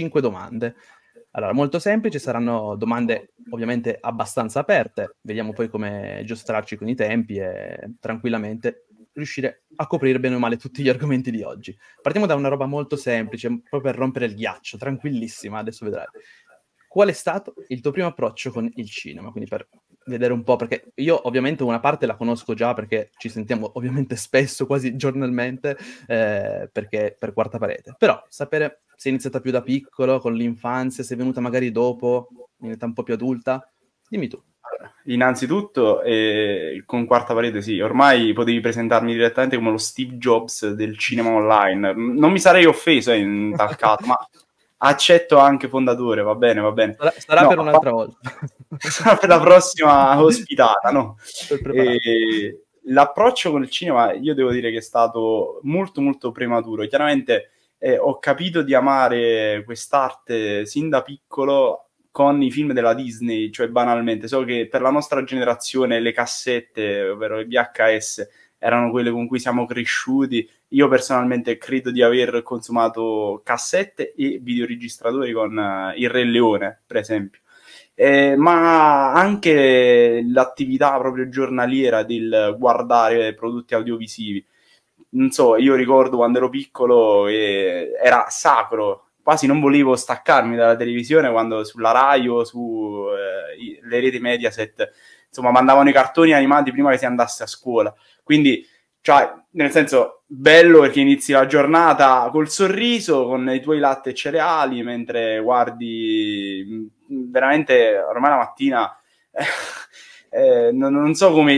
cinque domande. Allora, molto semplice, saranno domande ovviamente abbastanza aperte, vediamo poi come giostrarci con i tempi e tranquillamente riuscire a coprire bene o male tutti gli argomenti di oggi. Partiamo da una roba molto semplice, proprio per rompere il ghiaccio, tranquillissima, adesso vedrai. Qual è stato il tuo primo approccio con il cinema? Quindi per vedere un po', perché io ovviamente una parte la conosco già perché ci sentiamo ovviamente spesso, quasi giornalmente, eh, perché per quarta parete. Però sapere se è iniziata più da piccolo, con l'infanzia, se è venuta magari dopo, in età un po' più adulta, dimmi tu. Innanzitutto, eh, con quarta parete sì, ormai potevi presentarmi direttamente come lo Steve Jobs del cinema online. Non mi sarei offeso in tal caso, ma accetto anche fondatore, va bene, va bene. Sarà, sarà no, per un'altra va... volta. sarà per la prossima ospitata, no? E... L'approccio con il cinema, io devo dire che è stato molto molto prematuro. Chiaramente eh, ho capito di amare quest'arte sin da piccolo con i film della Disney, cioè banalmente. So che per la nostra generazione le cassette, ovvero le VHS, erano quelle con cui siamo cresciuti io personalmente credo di aver consumato cassette e videoregistratori con eh, Il Re Leone, per esempio. Eh, ma anche l'attività proprio giornaliera del guardare prodotti audiovisivi. Non so, io ricordo quando ero piccolo eh, era sacro, quasi non volevo staccarmi dalla televisione quando sulla Rai o sulle eh, reti Mediaset, insomma, mandavano i cartoni animati prima che si andasse a scuola. Quindi cioè, nel senso, bello perché inizi la giornata col sorriso, con i tuoi latte e cereali, mentre guardi mm, veramente ormai la mattina. Eh, non, non so come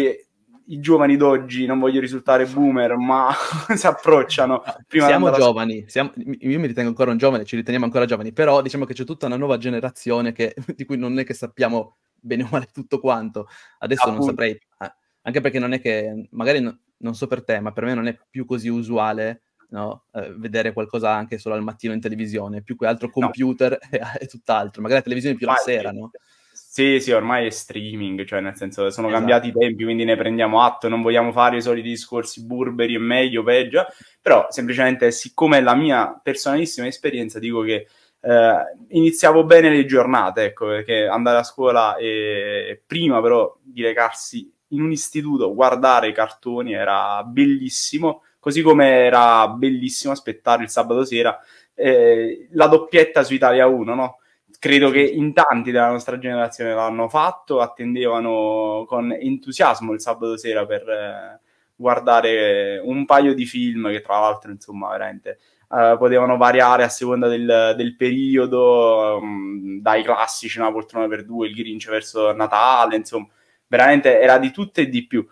i giovani d'oggi, non voglio risultare boomer, ma si approcciano. Prima siamo giovani, a... siamo, io mi ritengo ancora un giovane, ci riteniamo ancora giovani, però diciamo che c'è tutta una nuova generazione che, di cui non è che sappiamo bene o male tutto quanto. Adesso Appunto. non saprei, eh, anche perché non è che magari... No, non so per te, ma per me non è più così usuale no? eh, vedere qualcosa anche solo al mattino in televisione, più che altro computer no. e, e, tutt'altro, magari la televisione più Infatti, la sera, no? Sì, sì, ormai è streaming, cioè nel senso sono esatto. cambiati i tempi, quindi ne prendiamo atto, non vogliamo fare i soliti discorsi burberi è meglio, peggio, però semplicemente siccome è la mia personalissima esperienza dico che eh, iniziavo bene le giornate, ecco, perché andare a scuola e prima però di recarsi in un istituto guardare i cartoni era bellissimo, così come era bellissimo aspettare il sabato sera eh, la doppietta su Italia 1, no? Credo che in tanti della nostra generazione l'hanno fatto, attendevano con entusiasmo il sabato sera per eh, guardare un paio di film che tra l'altro, insomma, veramente eh, potevano variare a seconda del, del periodo, um, dai classici Una poltrona per due, Il Grinch verso Natale, insomma, veramente era di tutte e di più.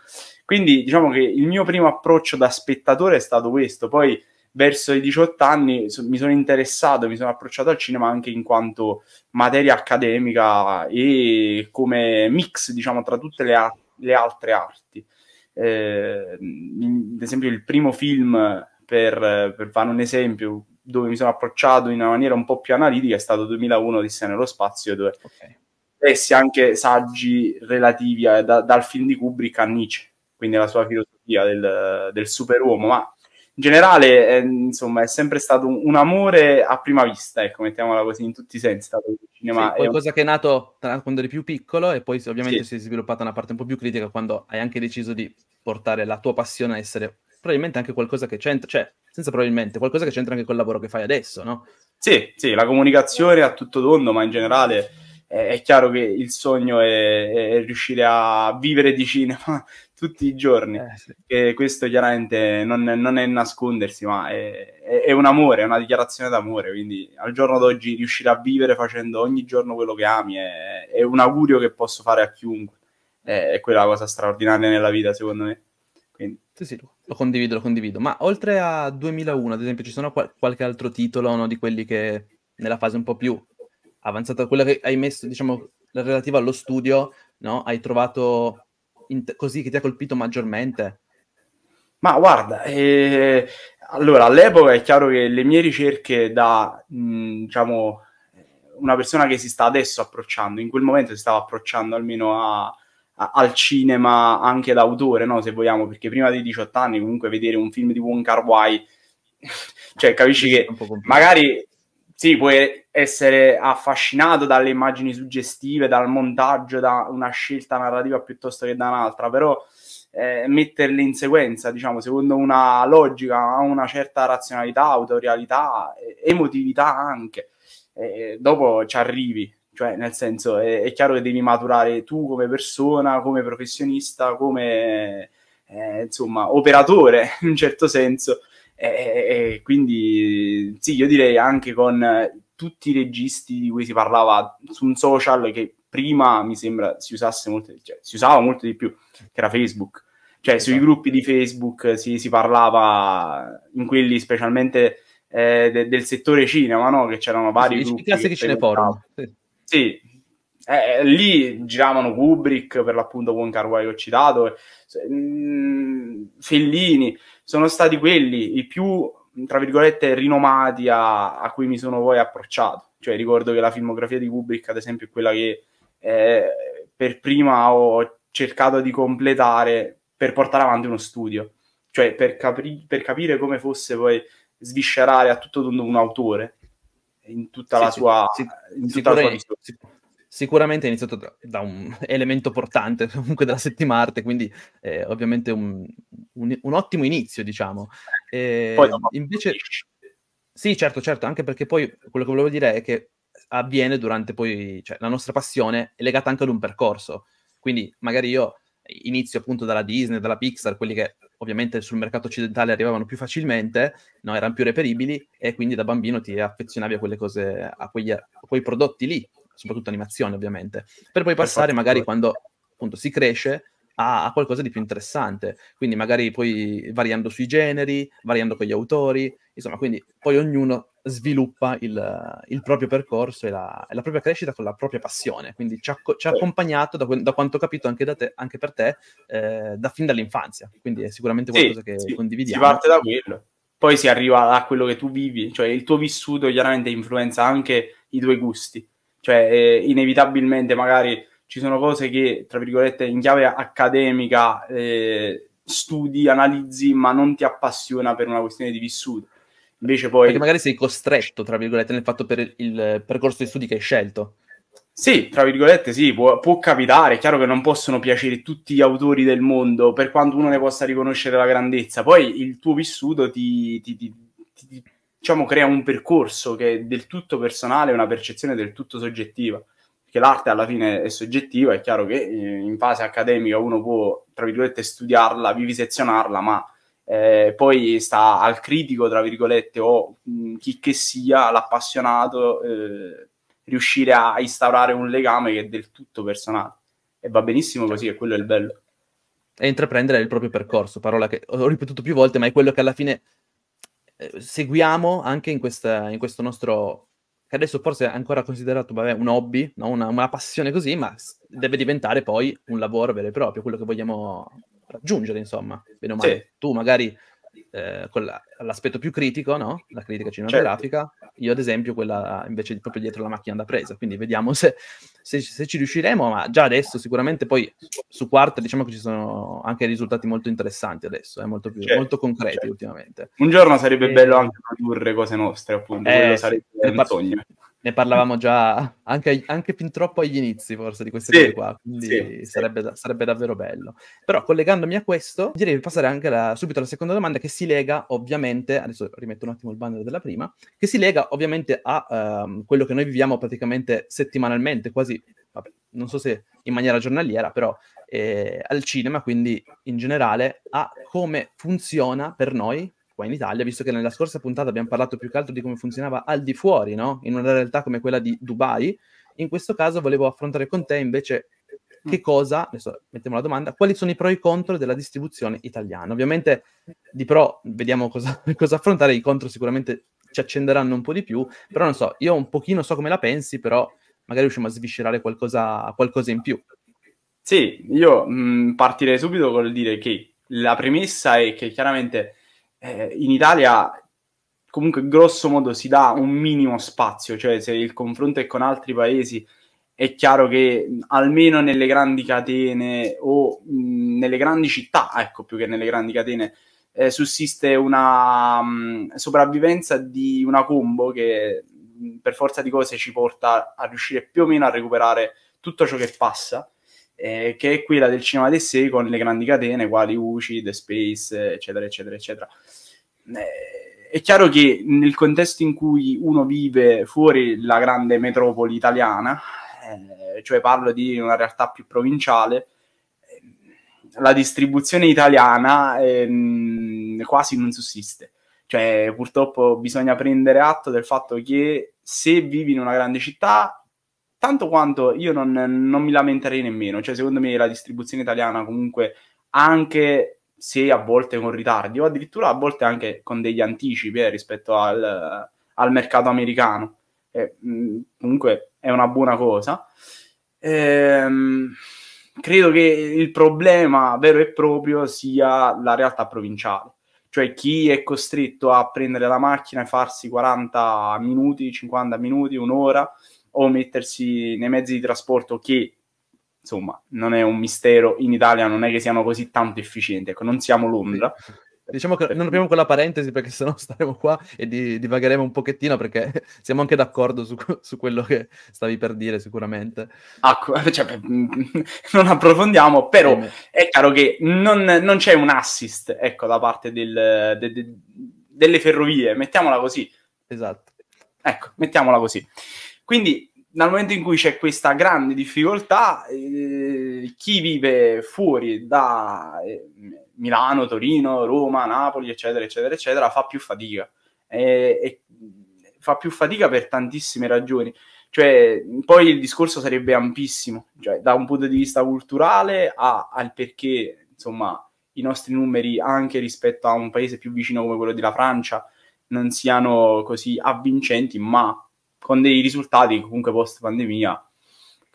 Quindi diciamo che il mio primo approccio da spettatore è stato questo, poi verso i 18 anni mi sono interessato, mi sono approcciato al cinema anche in quanto materia accademica e come mix, diciamo, tra tutte le, a- le altre arti. Eh, ad esempio il primo film, per, per, fare un esempio, dove mi sono approcciato in una maniera un po' più analitica è stato 2001 Odissea nello spazio, dove okay espressi anche saggi relativi a, da, dal film di Kubrick a Nietzsche, quindi la sua filosofia del, del superuomo, ma in generale è, eh, insomma, è sempre stato un, un, amore a prima vista, ecco, mettiamola così, in tutti i sensi. È il cinema sì, qualcosa un... che è nato tra, quando eri più piccolo e poi ovviamente sì. si è sviluppata una parte un po' più critica quando hai anche deciso di portare la tua passione a essere probabilmente anche qualcosa che c'entra, cioè, senza probabilmente, qualcosa che c'entra anche col lavoro che fai adesso, no? Sì, sì, la comunicazione a tutto tondo, ma in generale eh, è chiaro che il sogno è, è, riuscire a vivere di cinema tutti i giorni. Eh, sì. E questo chiaramente non, non, è nascondersi, ma è, è, è un amore, è una dichiarazione d'amore. Quindi al giorno d'oggi riuscire a vivere facendo ogni giorno quello che ami è, è un augurio che posso fare a chiunque. È, è quella cosa straordinaria nella vita, secondo me. Quindi... Sì, sì, lo condivido, lo condivido. Ma oltre a 2001, ad esempio, ci sono qual- qualche altro titolo no, di quelli che nella fase un po' più avanzata, quella che hai messo, diciamo, relativa allo studio, no? Hai trovato t- così che ti ha colpito maggiormente? Ma guarda, eh, allora all'epoca è chiaro che le mie ricerche da, mh, mm, diciamo, una persona che si sta adesso approcciando, in quel momento si stava approcciando almeno a, al cinema anche d'autore, no? se vogliamo, perché prima dei 18 anni comunque vedere un film di Wong Kar Wai, cioè capisci che magari sì, puoi essere affascinato dalle immagini suggestive, dal montaggio, da una scelta narrativa piuttosto che da un'altra, però eh, metterle in sequenza, diciamo, secondo una logica, una certa razionalità, autorialità, emotività anche, eh, dopo ci arrivi. Cioè, nel senso, è, è, chiaro che devi maturare tu come persona, come professionista, come, eh, insomma, operatore, in un certo senso, e, e quindi sì, io direi anche con tutti i registi di cui si parlava su un social che prima mi sembra si usasse molto, cioè, si usava molto di più, che era Facebook. Cioè, esatto. sui gruppi di Facebook si, si parlava in quelli specialmente eh, de, del settore cinema, no? Che c'erano vari sì, gruppi. I classici cineforum. Sì. sì. Eh, eh, lì giravano Kubrick, per l'appunto Wonka Wai ho citato, mh, eh, mm, Fellini, sono stati quelli i più, tra virgolette, rinomati a, a cui mi sono poi approcciato. Cioè, ricordo che la filmografia di Kubrick, ad esempio, è quella che eh, per prima ho cercato di completare per portare avanti uno studio, cioè per, capri- per capire come fosse poi sviscerare a tutto tondo un autore in tutta sì, la sua, sì, in tutta la sua sicuramente è iniziato da un elemento portante comunque della settima arte, quindi eh, ovviamente un, un, un, ottimo inizio, diciamo. Eh, poi, invece... Sì, certo, certo, anche perché poi quello che volevo dire è che avviene durante poi, cioè la nostra passione è legata anche ad un percorso, quindi magari io inizio appunto dalla Disney, dalla Pixar, quelli che ovviamente sul mercato occidentale arrivavano più facilmente, no, erano più reperibili e quindi da bambino ti affezionavi a quelle cose, a, quegli, a quei prodotti lì, soprattutto animazione ovviamente, per poi passare magari quando appunto si cresce a, qualcosa di più interessante. Quindi magari poi variando sui generi, variando con gli autori, insomma, quindi poi ognuno sviluppa il, il proprio percorso e la, e la, propria crescita con la propria passione. Quindi ci ha, ci ha accompagnato, da, da, quanto ho capito anche, te, anche per te, eh, da fin dall'infanzia. Quindi è sicuramente qualcosa sì, che sì, condividiamo. Si parte da quello. Poi si arriva a quello che tu vivi, cioè il tuo vissuto chiaramente influenza anche i tuoi gusti. Cioè, eh, inevitabilmente magari ci sono cose che, tra virgolette, in chiave accademica eh, studi, analizzi, ma non ti appassiona per una questione di vissuto. Invece poi... Perché magari sei costretto, tra virgolette, nel fatto per il percorso di studi che hai scelto. Sì, tra virgolette sì, può, può, capitare, è chiaro che non possono piacere tutti gli autori del mondo, per quanto uno ne possa riconoscere la grandezza, poi il tuo vissuto ti, ti, ti, diciamo, crea un percorso che è del tutto personale, una percezione del tutto soggettiva. Perché l'arte alla fine è soggettiva, è chiaro che eh, in fase accademica uno può, tra virgolette, studiarla, vivisezionarla, ma eh, poi sta al critico, tra virgolette, o mh, mm, chi che sia, l'appassionato, eh, riuscire a instaurare un legame che è del tutto personale. E va benissimo così, e quello è il bello. E intraprendere il proprio percorso, parola che ho ripetuto più volte, ma è quello che alla fine eh, seguiamo anche in, questa, in, questo nostro, che adesso forse è ancora considerato vabbè, un hobby, no? una, una, passione così, ma deve diventare poi un lavoro vero e proprio, quello che vogliamo raggiungere, insomma. Bene male. Sì. Tu magari eh, quella, l'aspetto più critico, no? la critica certo. cinematografica, certo. io ad esempio quella invece proprio dietro la macchina da presa, quindi vediamo se, se, se, ci riusciremo, ma già adesso sicuramente poi su quarta diciamo che ci sono anche risultati molto interessanti adesso, eh, molto, più, certo, molto concreti certo. ultimamente. Un giorno sarebbe e... bello anche produrre cose nostre, appunto, eh, quello sarebbe il part- sogno ne parlavamo già anche, anche, fin troppo agli inizi forse di queste sì, cose qua, quindi sì, sarebbe, sì. sarebbe, davvero bello. Però collegandomi a questo, direi di passare anche la, subito alla seconda domanda che si lega ovviamente, adesso rimetto un attimo il banner della prima, che si lega ovviamente a um, quello che noi viviamo praticamente settimanalmente, quasi, vabbè, non so se in maniera giornaliera, però eh, al cinema, quindi in generale, a come funziona per noi qua in Italia, visto che nella scorsa puntata abbiamo parlato più che altro di come funzionava al di fuori, no? in una realtà come quella di Dubai, in questo caso volevo affrontare con te invece mm. che cosa, adesso mettiamo la domanda, quali sono i pro e i contro della distribuzione italiana? Ovviamente di pro vediamo cosa, cosa affrontare, i contro sicuramente ci accenderanno un po' di più, però non so, io un pochino so come la pensi, però magari riusciamo a sviscerare qualcosa, qualcosa in più. Sì, io mh, mm, partirei subito col dire che la premessa è che chiaramente eh, in Italia comunque grosso modo si dà un minimo spazio, cioè se il confronto è con altri paesi è chiaro che almeno nelle grandi catene o mh, nelle grandi città, ecco più che nelle grandi catene, eh, sussiste una mh, sopravvivenza di una combo che mh, per forza di cose ci porta a riuscire più o meno a recuperare tutto ciò che passa eh, che è quella del cinema d'essere con le grandi catene quali UCI, The Space, eccetera, eccetera, eccetera. Eh, è chiaro che nel contesto in cui uno vive fuori la grande metropoli italiana, eh, cioè parlo di una realtà più provinciale, eh, la distribuzione italiana ehm, quasi non sussiste. Cioè, purtroppo bisogna prendere atto del fatto che se vivi in una grande città tanto quanto io non, non mi lamenterei nemmeno, cioè secondo me la distribuzione italiana comunque anche se a volte con ritardi o addirittura a volte anche con degli anticipi eh, rispetto al, al, mercato americano, eh, mm, comunque è una buona cosa. Ehm, credo che il problema vero e proprio sia la realtà provinciale, cioè chi è costretto a prendere la macchina e farsi 40 minuti, 50 minuti, un'ora o mettersi nei mezzi di trasporto che, insomma, non è un mistero, in Italia non è che siano così tanto efficienti, ecco, non siamo Londra. Diciamo che non apriamo quella parentesi perché sennò staremo qua e divagheremo un pochettino perché siamo anche d'accordo su, su quello che stavi per dire sicuramente. Ah, cioè, mm, non approfondiamo, però è chiaro che non, non c'è un assist ecco, da parte del, de, de, delle ferrovie, mettiamola così. Esatto. Ecco, mettiamola così. Quindi dal momento in cui c'è questa grande difficoltà, eh, chi vive fuori da eh, Milano, Torino, Roma, Napoli, eccetera, eccetera, eccetera, fa più fatica. E, e fa più fatica per tantissime ragioni. Cioè, poi il discorso sarebbe ampissimo, cioè, da un punto di vista culturale a, al perché, insomma, i nostri numeri, anche rispetto a un paese più vicino come quello della Francia, non siano così avvincenti, ma con dei risultati comunque post pandemia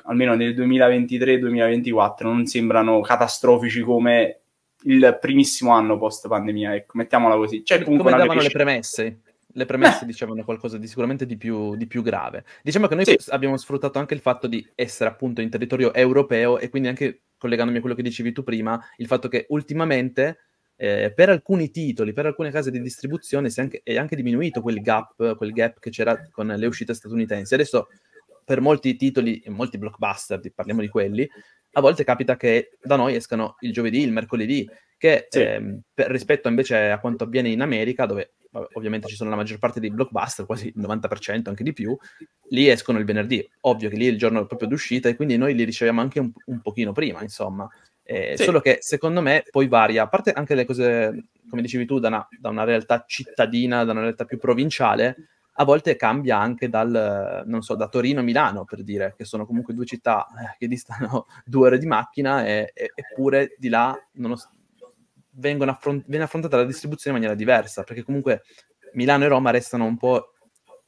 almeno nel 2023-2024 non sembrano catastrofici come il primissimo anno post pandemia, ecco, mettiamola così. Cioè, comunque come davano le premesse? Le premesse eh. dicevano qualcosa di sicuramente di più, di più grave. Diciamo che noi sì. abbiamo sfruttato anche il fatto di essere appunto in territorio europeo e quindi anche collegandomi a quello che dicevi tu prima, il fatto che ultimamente eh, per alcuni titoli, per alcune case di distribuzione è anche, è anche diminuito quel gap, quel gap che c'era con le uscite statunitensi. Adesso per molti titoli, molti blockbuster, parliamo di quelli, a volte capita che da noi escano il giovedì, il mercoledì, che sì. eh, per, rispetto invece a quanto avviene in America, dove ovviamente ci sono la maggior parte dei blockbuster, quasi il 90% anche di più, lì escono il venerdì. Ovvio che lì è il giorno proprio d'uscita e quindi noi li riceviamo anche un, un pochino prima, insomma. Eh, sì. Solo che secondo me poi varia, a parte anche le cose, come dicevi tu, da una, da una, realtà cittadina, da una realtà più provinciale, a volte cambia anche dal, non so, da Torino a Milano, per dire, che sono comunque due città eh, che distano due ore di macchina, e, e, eppure di là affront- viene affrontata la distribuzione in maniera diversa, perché comunque Milano e Roma restano un po',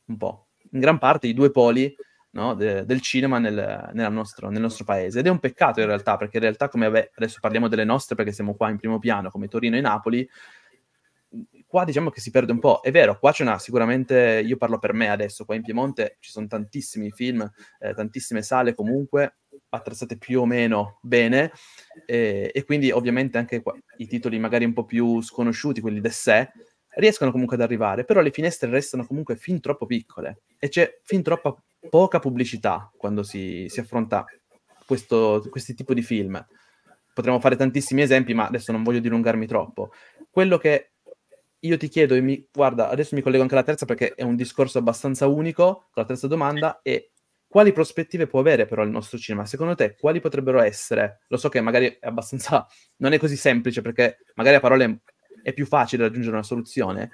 un po', in gran parte i due poli no, de, del cinema nel, nostro, nel, nostro, paese. Ed è un peccato in realtà, perché in realtà come adesso parliamo delle nostre, perché siamo qua in primo piano, come Torino e Napoli, qua diciamo che si perde un po'. È vero, qua c'è una sicuramente, io parlo per me adesso, qua in Piemonte ci sono tantissimi film, eh, tantissime sale comunque, attrezzate più o meno bene eh, e quindi ovviamente anche qua, i titoli magari un po' più sconosciuti, quelli de sé, riescono comunque ad arrivare, però le finestre restano comunque fin troppo piccole e c'è fin troppa poca pubblicità quando si, si affronta questo, questi tipi di film. Potremmo fare tantissimi esempi, ma adesso non voglio dilungarmi troppo. Quello che io ti chiedo, e mi, guarda, adesso mi collego anche alla terza perché è un discorso abbastanza unico, con la terza domanda, è quali prospettive può avere però il nostro cinema? Secondo te quali potrebbero essere? Lo so che magari è abbastanza, non è così semplice perché magari a parole è più facile raggiungere una soluzione,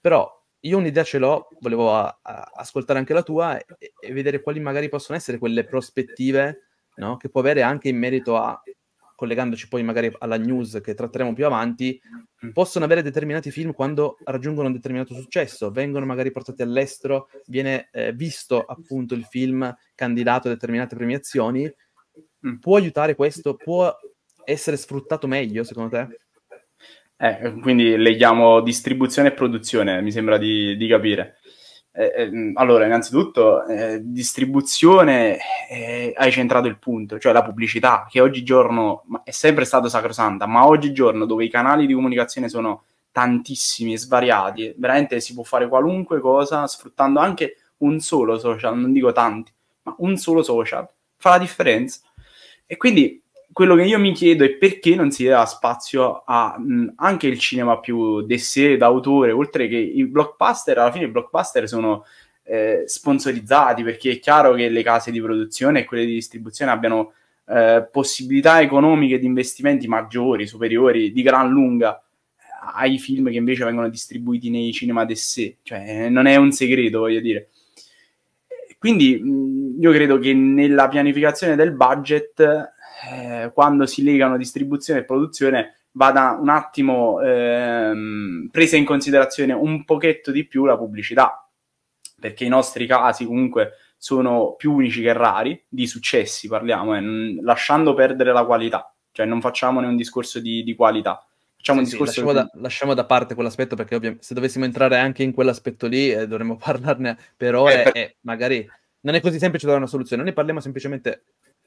però io un'idea ce l'ho, volevo a, a, ascoltare anche la tua e, e, vedere quali magari possono essere quelle prospettive no? che può avere anche in merito a, collegandoci poi magari alla news che tratteremo più avanti, mm. possono avere determinati film quando raggiungono un determinato successo, vengono magari portati all'estero, viene eh, visto appunto il film candidato a determinate premiazioni. Mm. Può aiutare questo? Può essere sfruttato meglio secondo te? Eh, quindi leghiamo distribuzione e produzione, mi sembra di, di capire. Eh, eh, allora, innanzitutto, eh, distribuzione, eh, hai centrato il punto, cioè la pubblicità, che oggigiorno è sempre stata sacrosanta, ma oggigiorno dove i canali di comunicazione sono tantissimi e svariati, veramente si può fare qualunque cosa sfruttando anche un solo social, non dico tanti, ma un solo social, fa la differenza. E quindi quello che io mi chiedo è perché non si dà spazio a mh, anche il cinema più d'essere, d'autore, oltre che i blockbuster, alla fine i blockbuster sono eh, sponsorizzati, perché è chiaro che le case di produzione e quelle di distribuzione abbiano eh, possibilità economiche di investimenti maggiori, superiori, di gran lunga eh, ai film che invece vengono distribuiti nei cinema d'essere, cioè eh, non è un segreto, voglio dire. Quindi io credo che nella pianificazione del budget eh, quando si legano distribuzione e produzione vada un attimo ehm, presa in considerazione un pochetto di più la pubblicità, perché i nostri casi comunque sono più unici che rari, di successi parliamo, eh, lasciando perdere la qualità, cioè non facciamone un discorso di, di qualità. Facciamo sì, un discorso sì, lasciamo, di... da, lasciamo da parte quell'aspetto perché ovviamente se dovessimo entrare anche in quell'aspetto lì eh, dovremmo parlarne per eh, ore eh, per... e magari non è così semplice trovare una soluzione. Noi parliamo semplicemente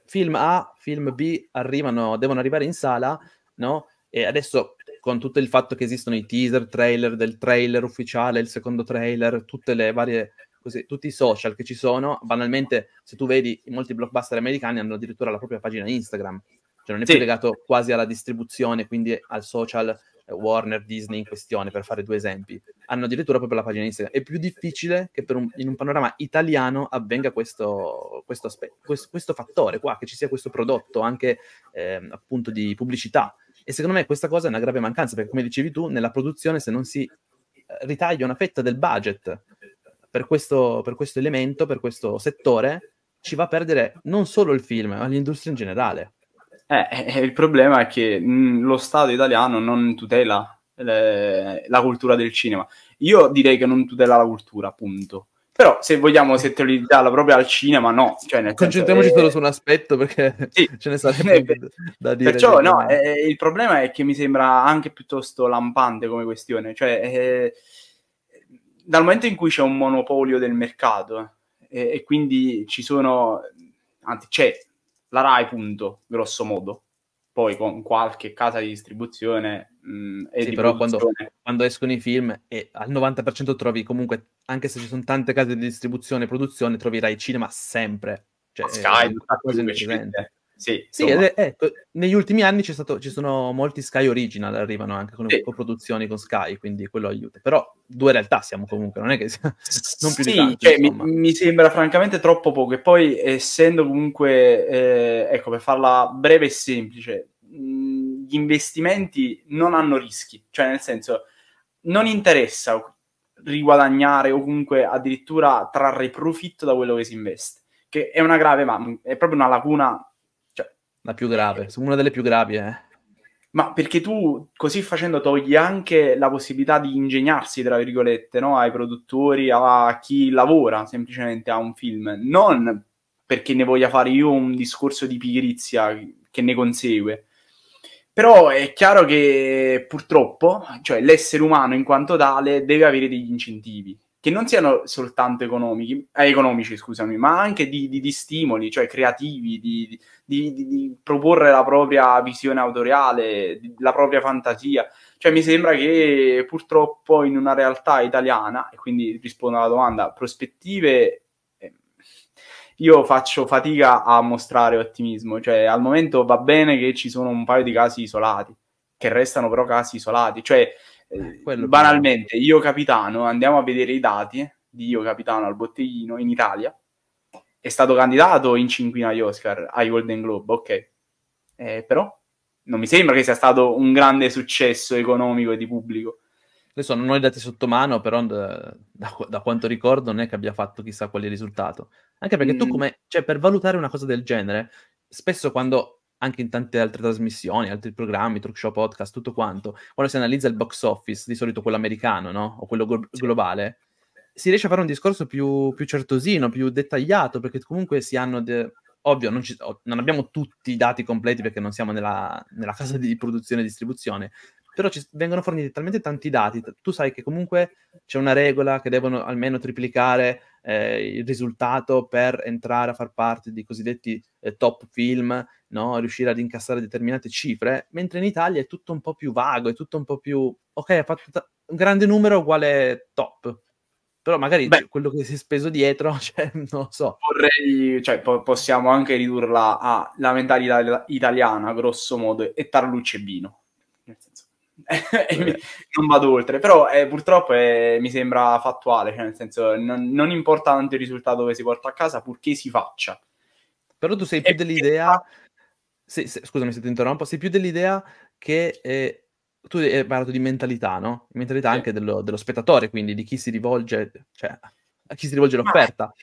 film A, film B arrivano, devono arrivare in sala, no? E adesso con tutto il fatto che esistono i teaser, trailer del trailer ufficiale, il secondo trailer, tutte le varie così, tutti i social che ci sono, banalmente se tu vedi molti blockbuster americani hanno addirittura la propria pagina Instagram, cioè non è sì. più legato quasi alla distribuzione, quindi al social Warner, Disney in questione, per fare due esempi, hanno addirittura proprio la pagina Instagram. È più difficile che un, in un panorama italiano avvenga questo, questo, aspe- questo, questo, fattore qua, che ci sia questo prodotto anche eh, appunto di pubblicità. E secondo me questa cosa è una grave mancanza, perché come dicevi tu, nella produzione se non si eh, ritaglia una fetta del budget per questo, per questo elemento, per questo settore, ci va a perdere non solo il film, ma l'industria in generale. Eh, eh, eh, il problema è che mh, mm, lo Stato italiano non tutela le, la cultura del cinema. Io direi che non tutela la cultura, punto. Però se vogliamo settorizzarla proprio al cinema, no. Cioè, Concentriamoci eh, solo è... su un aspetto perché sì. ce ne sarebbe eh, da dire. Perciò no, Eh, il problema è che mi sembra anche piuttosto lampante come questione. Cioè, eh, dal momento in cui c'è un monopolio del mercato e quindi ci sono, anzi c'è la Rai, punto, grosso modo. Poi con qualche casa di distribuzione. Mh, mm, sì, di però quando, quando, escono i film e al 90% trovi comunque, anche se ci sono tante case di distribuzione e produzione, trovi Rai Cinema sempre. Cioè, Sky, è una cosa indecente. Sì, sì ed, ecco, negli ultimi anni stato, ci sono molti Sky Original, arrivano anche con sì. coproduzioni con Sky, quindi quello aiuta. Però due realtà siamo comunque, non è che sia, non più sì, di tanto. Cioè, mi, mi, sembra francamente troppo poco. E poi, essendo comunque, eh, ecco, per farla breve e semplice, gli investimenti non hanno rischi, cioè nel senso, non interessa riguadagnare o comunque addirittura trarre profitto da quello che si investe, che è una grave, ma è proprio una lacuna la più grave, una delle più gravi, eh. Ma perché tu così facendo togli anche la possibilità di ingegnarsi, tra virgolette, no? ai produttori, a chi lavora semplicemente a un film, non perché ne voglia fare io un discorso di pigrizia che ne consegue. Però è chiaro che purtroppo, cioè l'essere umano in quanto tale deve avere degli incentivi che non siano soltanto economici, eh, economici scusami, ma anche di, di, di stimoli, cioè creativi, di, di, proporre la propria visione autoriale, la propria fantasia. Cioè mi sembra che purtroppo in una realtà italiana, e quindi rispondo alla domanda, prospettive... Eh, io faccio fatica a mostrare ottimismo, cioè al momento va bene che ci sono un paio di casi isolati, che restano però casi isolati, cioè eh, eh banalmente, che... io capitano, andiamo a vedere i dati di io capitano al botteghino in Italia. È stato candidato in cinquina agli Oscar, ai Golden Globe, ok. Eh, però non mi sembra che sia stato un grande successo economico e di pubblico. Adesso non ho i dati sotto mano, però da, da, quanto ricordo non è che abbia fatto chissà quale risultato. Anche perché mm. tu come, cioè per valutare una cosa del genere, spesso quando anche in tante altre trasmissioni, altri programmi, talk show, podcast, tutto quanto, quando si analizza il box office, di solito quello americano, no? O quello go- globale, si riesce a fare un discorso più, più certosino, più dettagliato, perché comunque si hanno... De- Ovvio, non, ci, non, abbiamo tutti i dati completi perché non siamo nella, nella fase di produzione e distribuzione, però ci vengono forniti talmente tanti dati, tu sai che comunque c'è una regola che devono almeno triplicare eh, il risultato per entrare a far parte dei cosiddetti eh, top film, no? riuscire ad incassare determinate cifre, mentre in Italia è tutto un po' più vago, è tutto un po' più, ok, ha fatto ta- un grande numero uguale top. Però magari Beh, quello che si è speso dietro, cioè, non lo so. Vorrei, cioè, po- possiamo anche ridurla alla mentalità italiana, grosso modo, e tarlucce e vino. non vado oltre, però eh, purtroppo eh, mi sembra fattuale, cioè nel senso non, non, importa tanto il risultato che si porta a casa purché si faccia. Però tu sei più e dell'idea, se, se, scusami se ti interrompo, sei più dell'idea che eh, tu hai parlato di mentalità, no? Mentalità sì. anche dello, dello, spettatore, quindi di chi si rivolge, cioè a chi si rivolge l'offerta. Ma...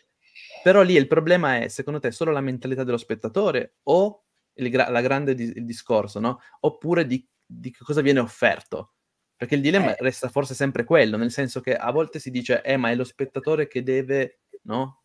Però lì il problema è, secondo te, solo la mentalità dello spettatore o il, la grande di- il discorso, no? Oppure di di che cosa viene offerto. Perché il dilemma eh. resta forse sempre quello, nel senso che a volte si dice, eh, ma è lo spettatore che deve no,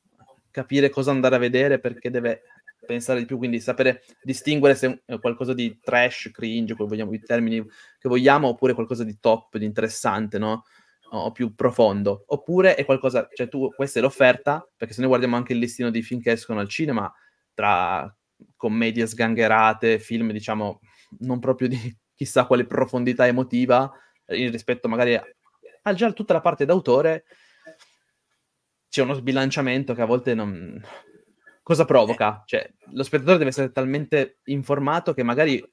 capire cosa andare a vedere perché deve pensare di più, quindi sapere distinguere se è eh, qualcosa di trash, cringe, come vogliamo, i termini che vogliamo, oppure qualcosa di top, di interessante, no? o più profondo, oppure è qualcosa, cioè tu, questa è l'offerta, perché se noi guardiamo anche il listino di film che escono al cinema, tra commedie sgangherate, film diciamo non proprio di chissà quale profondità emotiva eh, rispetto magari a, a già tutta la parte d'autore c'è uno sbilanciamento che a volte non... Cosa provoca? Eh. Cioè, lo spettatore deve essere talmente informato che magari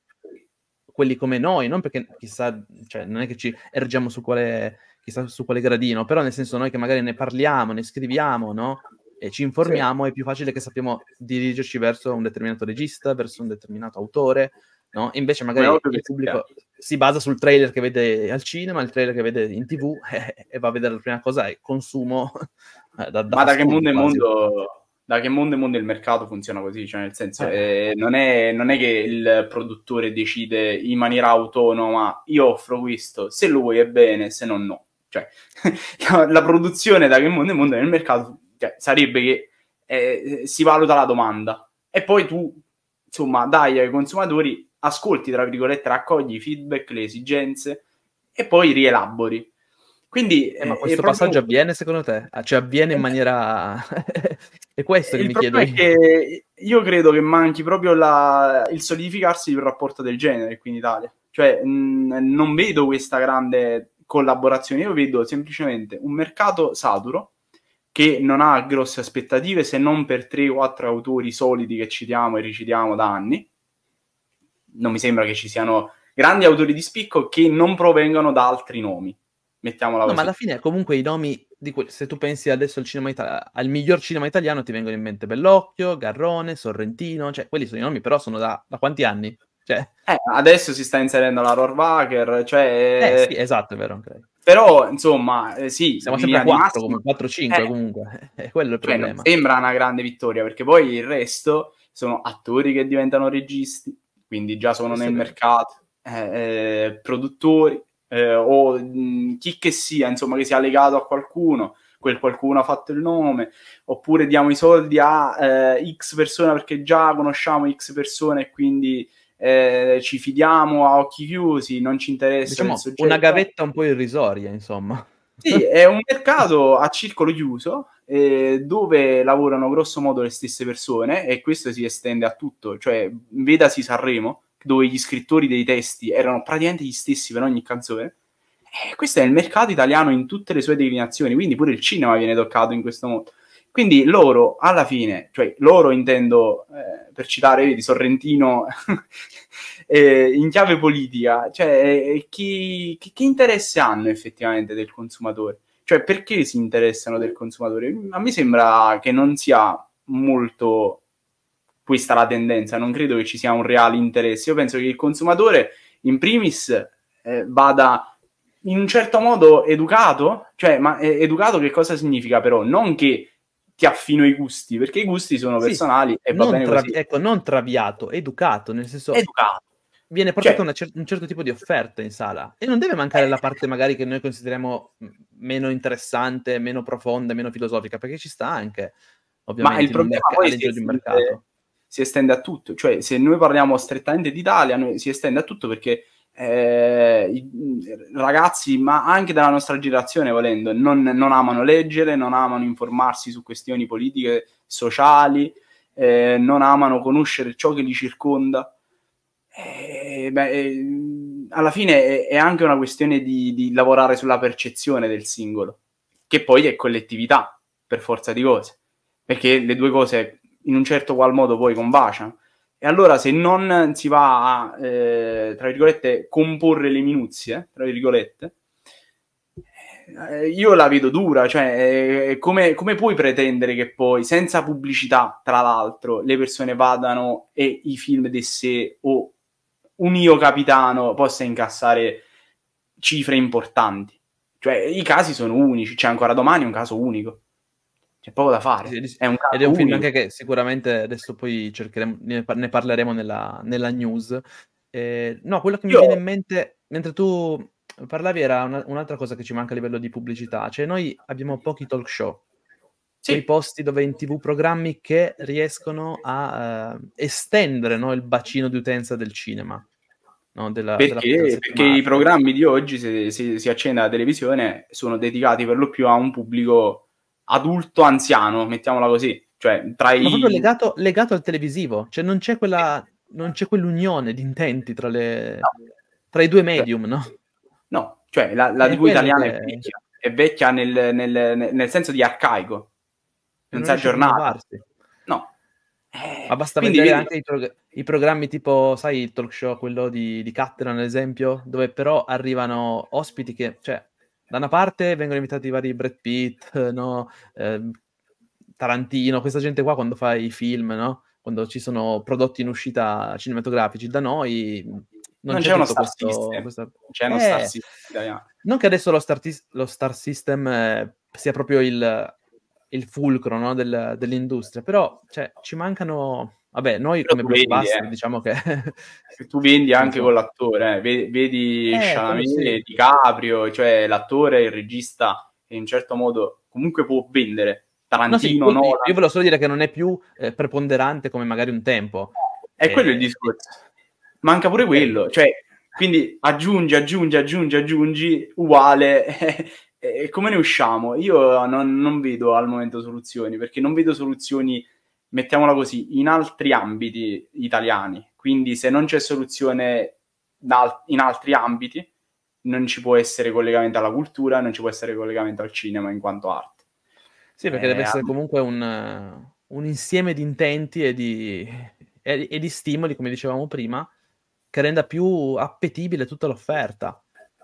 quelli come noi, non perché chissà, cioè, non è che ci ergiamo su quale, chissà su quale gradino, però nel senso noi che magari ne parliamo, ne scriviamo, no? E ci informiamo, sì. è più facile che sappiamo dirigerci verso un determinato regista, verso un determinato autore, No? Invece magari il pubblico si basa sul trailer che vede al cinema, il trailer che vede in tv eh, e va a vedere la prima cosa, è consumo. Eh, da, da Ma da che, mondo è mondo, da che mondo è mondo il mercato funziona così, cioè nel senso eh. eh. non, è, non, è, che il produttore decide in maniera autonoma io offro questo, se lo vuoi è bene, se no no. Cioè, la produzione da che mondo è mondo nel mercato cioè, sarebbe che eh, si valuta la domanda e poi tu insomma dai ai consumatori ascolti, tra virgolette, raccogli i feedback, le esigenze e poi rielabori. Quindi, eh, ma eh, questo passaggio avviene secondo te? Ah, cioè avviene in eh, maniera... è questo che il mi chiedo. Io. Che io credo che manchi proprio la... il solidificarsi di un rapporto del genere qui in Italia. Cioè mh, non vedo questa grande collaborazione, io vedo semplicemente un mercato saturo che non ha grosse aspettative se non per 3-4 autori solidi che citiamo e ricitiamo da anni non mi sembra che ci siano grandi autori di spicco che non provengano da altri nomi. Mettiamola no, così. ma alla fine comunque i nomi Di que- se tu pensi adesso al, cinema itali- al miglior cinema italiano ti vengono in mente Bellocchio, Garrone, Sorrentino, cioè quelli sono i nomi però sono da, da quanti anni? Cioè... Eh, adesso si sta inserendo la Rohrwacker, cioè... Eh, sì, esatto, è vero, credo. Però, insomma, eh, sì... Siamo sempre a 4, massima... 4-5 eh, comunque, eh, è quello il cioè, problema. Cioè, sembra una grande vittoria, perché poi il resto sono attori che diventano registi, quindi già sono nel mercato, eh, eh, produttori eh, o mh, chi che sia, insomma, che sia legato a qualcuno, quel qualcuno ha fatto il nome, oppure diamo i soldi a eh, X persona perché già conosciamo X persone e quindi eh, ci fidiamo a occhi chiusi, non ci interessa. Diciamo, una gavetta un po' irrisoria, insomma. Sì, è un mercato a circolo chiuso eh, dove lavorano grosso modo le stesse persone e questo si estende a tutto, cioè vedasi Sanremo, dove gli scrittori dei testi erano praticamente gli stessi per ogni canzone. E eh, questo è il mercato italiano in tutte le sue declinazioni, quindi pure il cinema viene toccato in questo modo. Quindi loro alla fine, cioè loro intendo eh, per citare di Sorrentino eh, in chiave politica, cioè eh, chi, che, che interesse hanno effettivamente del consumatore? Cioè, perché si interessano del consumatore? A me sembra che non sia molto questa la tendenza, non credo che ci sia un reale interesse. Io penso che il consumatore, in primis, eh, vada in un certo modo educato, cioè, ma eh, educato che cosa significa però? Non che ti affino i gusti, perché i gusti sono personali sì, e va bene travi- Ecco, non traviato, educato, nel senso... Educato, viene cioè portata cioè, cer- un certo tipo di offerta in sala e non deve mancare eh, la parte magari che noi consideriamo meno interessante, meno profonda, meno filosofica, perché ci sta anche, ovviamente, ma il problema è che all'interno mercato. Si estende a tutto, cioè se noi parliamo strettamente d'Italia, noi, si estende a tutto perché eh, i, ragazzi, ma anche della nostra generazione, volendo, non, non, amano leggere, non amano informarsi su questioni politiche, sociali, eh, non amano conoscere ciò che li circonda eh, beh, eh, alla fine è, anche una questione di, di, lavorare sulla percezione del singolo, che poi è collettività, per forza di cose, perché le due cose in un certo qual modo poi combaciano. E allora se non si va a, eh, tra virgolette, comporre le minuzie, tra virgolette, eh, io la vedo dura, cioè come, come, puoi pretendere che poi, senza pubblicità, tra l'altro, le persone vadano e i film di sé o un io capitano possa incassare cifre importanti. Cioè, i casi sono unici. C'è ancora domani un caso unico. C'è poco da fare. È un Ed è un film unico. anche che sicuramente adesso poi cercheremo, ne parleremo nella, nella news. Eh, no, quello che Io... mi viene in mente mentre tu parlavi era una, un'altra cosa che ci manca a livello di pubblicità. Cioè, noi abbiamo pochi talk show sì. quei posti dove in tv programmi che riescono a uh, estendere no, il bacino di utenza del cinema. No, della, perché, della perché, i programmi di oggi, se si, si accende la televisione, sono dedicati per lo più a un pubblico adulto anziano, mettiamola così. Cioè, tra i... proprio legato, legato al televisivo, cioè non c'è, quella, eh. non c'è quell'unione di intenti tra, le, no. tra i due cioè medium, no? No, cioè la, la eh, TV italiana è vecchia, è vecchia nel, nel, nel senso di arcaico, non, non si è aggiornata. No. Eh, Ma basta vedere vedi... anche i, pro- i, programmi tipo, sai, il talk show, quello di, di Cattelan, ad esempio, dove però arrivano ospiti che, cioè, da una parte vengono invitati vari Brad Pitt, eh, no? eh, Tarantino, questa gente qua quando fa i film, no? Quando ci sono prodotti in uscita cinematografici, da noi non, non c'è, c'è uno star questo, system. Questo... C'è uno eh, star system. Non che adesso lo star, lo star system eh, sia proprio il il fulcro no, del, dell'industria, però cioè, ci mancano... Vabbè, noi però come blockbuster eh. diciamo che... Se tu vendi anche esatto. con l'attore, eh. vedi, vedi eh, Chalamet, sì. DiCaprio, cioè l'attore, il regista, in un certo modo comunque può vendere. Tarantino, no, sì, Nolan... Io volevo solo dire che non è più eh, preponderante come magari un tempo. È eh, quello il discorso. Manca pure quello, cioè quindi aggiungi, aggiungi, aggiungi, aggiungi, uguale, E come ne usciamo? Io eh, non, non vedo al momento soluzioni, perché non vedo soluzioni, mettiamola così, in altri ambiti italiani. Quindi se non c'è soluzione in altri ambiti, non ci può essere collegamento alla cultura, non ci può essere collegamento al cinema in quanto arte. Sì, perché eh, deve essere ah. comunque un, un insieme di intenti e di, e, e di, stimoli, come dicevamo prima, che renda più appetibile tutta l'offerta.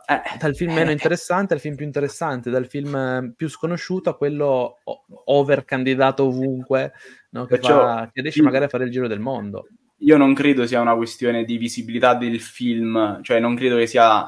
Eh, dal film meno interessante al film più interessante, dal film ehm, più sconosciuto a quello over candidato ovunque, no? che, Perciò, fa, che riesce magari a fare il giro del mondo. Io non credo sia una questione di visibilità del film, cioè non credo che sia,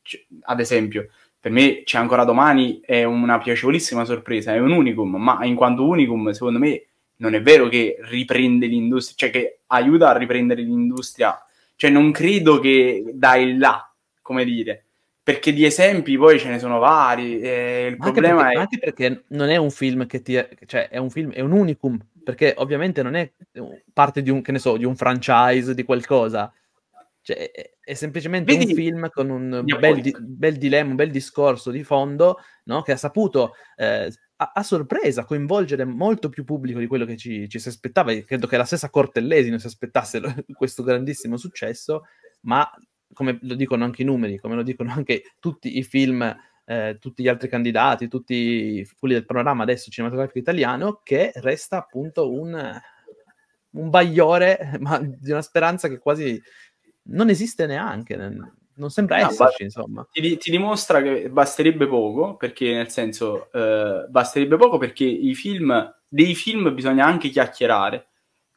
cioè, ad esempio, per me c'è ancora domani, è una piacevolissima sorpresa, è un unicum, ma in quanto unicum secondo me non è vero che riprende l'industria, cioè che aiuta a riprendere l'industria, cioè non credo che dai là, come dire perché di esempi poi ce ne sono vari. Eh, il anche problema perché, è... Anche perché non è un film che ti... cioè è un film, è un unicum, perché ovviamente non è parte di un, che ne so, di un franchise, di qualcosa. Cioè, è semplicemente Vedi, un film con un bel, di, bel, dilemma, un bel discorso di fondo, no? che ha saputo eh, a, a, sorpresa coinvolgere molto più pubblico di quello che ci, ci si aspettava. E credo che la stessa Cortellesi non si aspettasse questo grandissimo successo, ma come lo dicono anche i numeri, come lo dicono anche tutti i film, eh, tutti gli altri candidati, tutti quelli del panorama adesso cinematografico italiano, che resta appunto un, un bagliore, ma di una speranza che quasi non esiste neanche. Non sembra no, esserci, insomma. Ti, ti, dimostra che basterebbe poco, perché nel senso, eh, basterebbe poco perché i film, dei film bisogna anche chiacchierare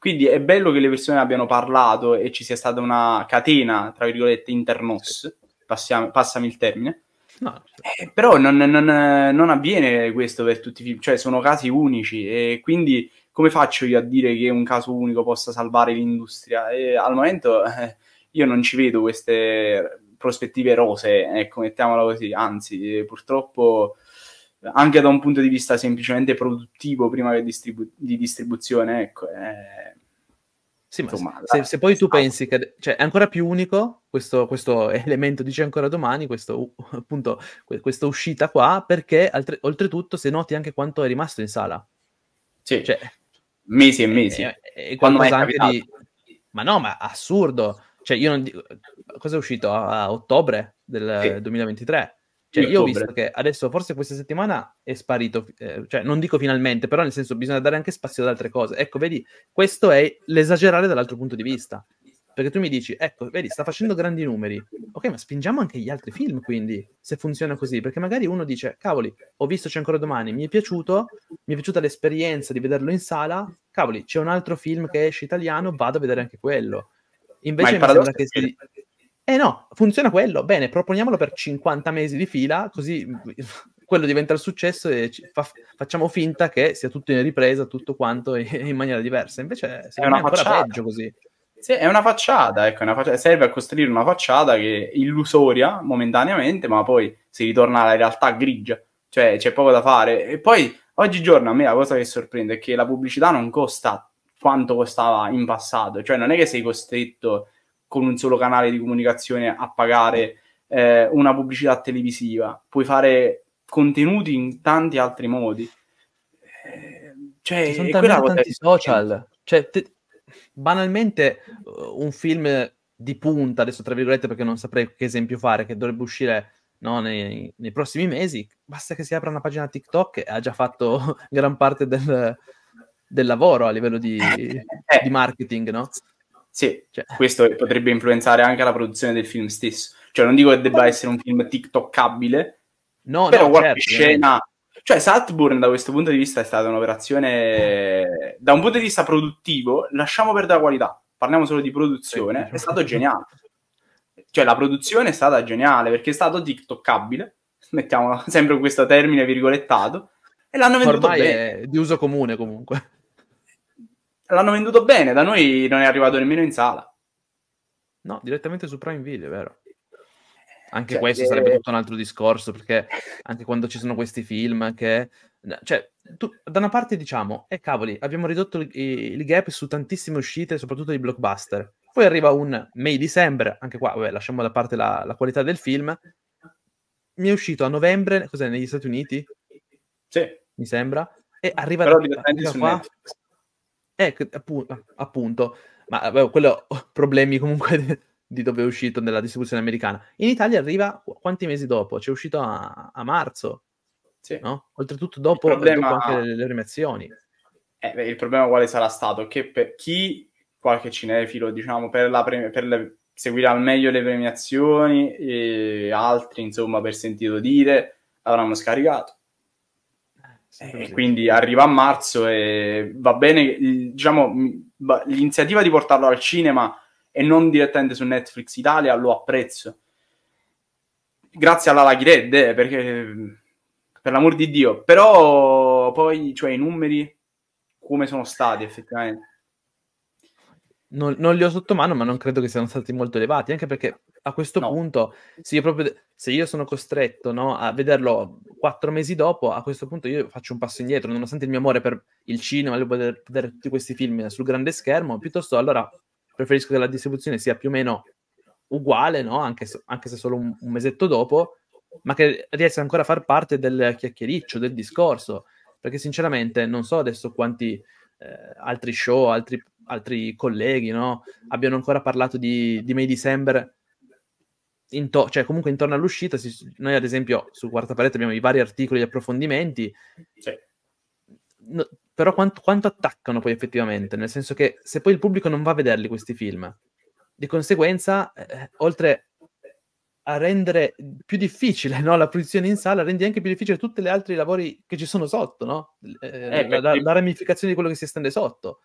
quindi è bello che le persone abbiano parlato e ci sia stata una catena, tra virgolette, internos, passiamo, passami il termine. No. Certo. Eh, però non, non, non, avviene questo per tutti i film, cioè sono casi unici e quindi come faccio io a dire che un caso unico possa salvare l'industria? E al momento eh, io non ci vedo queste prospettive rose, ecco, mettiamola così, anzi purtroppo anche da un punto di vista semplicemente produttivo prima che distribu- di distribuzione, ecco, è... Sì, Insomma, se, se, poi tu pensi che cioè, è ancora più unico questo, questo elemento, dice ancora domani, questo, appunto, questa uscita qua, perché altre, oltretutto se noti anche quanto è rimasto in sala. Sì, cioè, mesi e mesi. È, è qualcosa anche di... Ma no, ma assurdo. Cioè, io non dico... Cosa è uscito? A, a ottobre del sì. 2023? Cioè, io ho visto che adesso, forse questa settimana è sparito, eh, cioè non dico finalmente, però nel senso bisogna dare anche spazio ad altre cose. Ecco, vedi, questo è l'esagerare dall'altro punto di vista. Perché tu mi dici, ecco, vedi, sta facendo grandi numeri. Ok, ma spingiamo anche gli altri film, quindi, se funziona così. Perché magari uno dice, cavoli, ho visto C'è ancora domani, mi è piaciuto, mi è piaciuta l'esperienza di vederlo in sala, cavoli, c'è un altro film che esce italiano, vado a vedere anche quello. Invece mi sembra che si... È eh no, funziona quello. Bene, proponiamolo per 50 mesi di fila, così quello diventa il successo e fa, facciamo finta che sia tutto in ripresa, tutto quanto in, maniera diversa. Invece eh, è una facciata. peggio così. Sì, è una facciata, ecco, una facciata. serve a costruire una facciata che è illusoria momentaneamente, ma poi si ritorna alla realtà grigia, cioè c'è poco da fare. E poi oggigiorno a me la cosa che sorprende è che la pubblicità non costa quanto costava in passato, cioè non è che sei costretto con un solo canale di comunicazione a pagare eh, una pubblicità televisiva, puoi fare contenuti in tanti altri modi. Eh, cioè, Ci sono tanti potrebbe... social, cioè, te... banalmente eh, un film di punta, adesso tra virgolette perché non saprei che esempio fare, che dovrebbe uscire no, nei, nei, prossimi mesi, basta che si apra una pagina TikTok e ha già fatto gran parte del, del lavoro a livello di, eh, di marketing, no? Sì, cioè, eh. questo potrebbe influenzare anche la produzione del film stesso. Cioè, non dico che debba essere un film TikTokabile, no, però no, qualche certo, scena... Eh. Cioè, Saltburn da questo punto di vista è stata un'operazione... Da un punto di vista produttivo, lasciamo perdere la qualità, parliamo solo di produzione, è stato diciamo geniale. Cioè, la produzione è stata geniale, perché è stato TikTokabile, mettiamo sempre questo termine virgolettato, e l'hanno venduto Ormai bene. è di uso comune, comunque. L'hanno venduto bene, da noi non è arrivato nemmeno in sala. No, direttamente su Prime Video, vero? Anche cioè, questo eh... sarebbe tutto un altro discorso, perché anche quando ci sono questi film che... Cioè, tu, da una parte diciamo, eh, cavoli, abbiamo ridotto il, il, gap su tantissime uscite, soprattutto di blockbuster. Poi arriva un May December, anche qua, vabbè, lasciamo da parte la, la qualità del film. Mi è uscito a novembre, cos'è, negli Stati Uniti? Sì. Mi sembra. E arriva Però da, arriva qua, Netflix. Eh, appu- ah, appunto, ma beh, quello problemi comunque di dove è uscito nella distribuzione americana. In Italia arriva quanti mesi dopo? C'è cioè, uscito a, a marzo, sì. no? Oltretutto dopo, problema... dopo anche le, le premiazioni. Eh, beh, il problema quale sarà stato? Che per chi, qualche cinefilo, diciamo, per, pre- per le... seguire al meglio le premiazioni e altri, insomma, per sentito dire, avranno scaricato e eh, quindi arriva a marzo e va bene, diciamo, l'iniziativa di portarlo al cinema e non direttamente su Netflix Italia lo apprezzo. Grazie alla Lucky Red, eh, perché per l'amor di Dio, però poi, cioè, i numeri come sono stati effettivamente. Non, non, li ho sotto mano, ma non credo che siano stati molto elevati, anche perché a questo no. punto, se io, proprio, se io sono costretto no, a vederlo quattro mesi dopo, a questo punto io faccio un passo indietro, nonostante il mio amore per il cinema, il poter vedere tutti questi film sul grande schermo, piuttosto allora preferisco che la distribuzione sia più o meno uguale, no? anche, so, anche, se solo un, un, mesetto dopo, ma che riesca ancora a far parte del chiacchiericcio, del discorso, perché sinceramente non so adesso quanti eh, altri show, altri, altri colleghi abbiano ancora parlato di, di May December into- cioè comunque intorno all'uscita, si- noi ad esempio su Quarta Parete abbiamo i vari articoli di approfondimenti, sì. no, però quanto, quanto, attaccano poi effettivamente? Nel senso che se poi il pubblico non va a vederli questi film, di conseguenza, eh, eh oltre a rendere più difficile no? la posizione in sala, rendi anche più difficile tutti gli altri lavori che ci sono sotto, no? eh, eh, la, la, la, ramificazione di quello che si estende sotto.